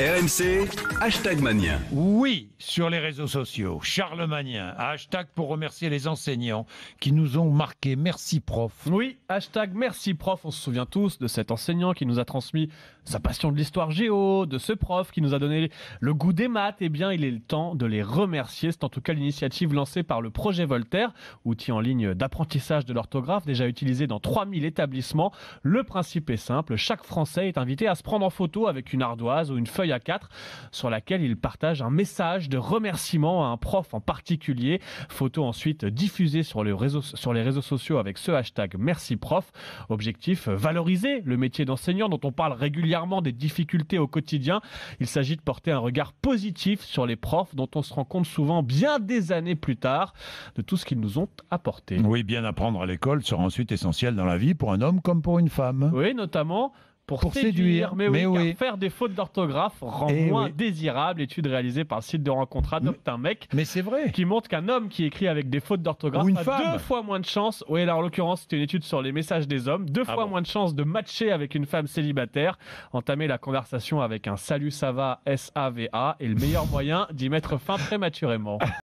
RMC, hashtag manien. Oui, sur les réseaux sociaux, Charlemagnien, hashtag pour remercier les enseignants qui nous ont marqué merci prof. Oui, hashtag merci prof, on se souvient tous de cet enseignant qui nous a transmis sa passion de l'histoire géo, de ce prof qui nous a donné le goût des maths. Eh bien, il est le temps de les remercier. C'est en tout cas l'initiative lancée par le projet Voltaire, outil en ligne d'apprentissage de l'orthographe déjà utilisé dans 3000 établissements. Le principe est simple, chaque Français est invité à se prendre en photo avec une ardoise ou une feuille y A4 sur laquelle il partage un message de remerciement à un prof en particulier. Photo ensuite diffusée sur, sur les réseaux sociaux avec ce hashtag Merci Prof. Objectif valoriser le métier d'enseignant dont on parle régulièrement des difficultés au quotidien. Il s'agit de porter un regard positif sur les profs dont on se rend compte souvent bien des années plus tard de tout ce qu'ils nous ont apporté. Oui, bien apprendre à l'école sera ensuite essentiel dans la vie pour un homme comme pour une femme. Oui, notamment pour, séduire, mais, oui, faire des fautes d'orthographe rend eh moins désirable. Étude réalisée par le site de rencontre adopte un mec. Mais c'est vrai. Qui montre qu'un homme qui écrit avec des fautes d'orthographe a deux fois moins de chances. Oui, là en l'occurrence, c'était une étude sur les messages des hommes. Deux ah fois moins de chances de matcher avec une femme célibataire. Entamer la conversation avec un salut, ça va, S-A-V-A, est le meilleur moyen d'y mettre fin prématurément.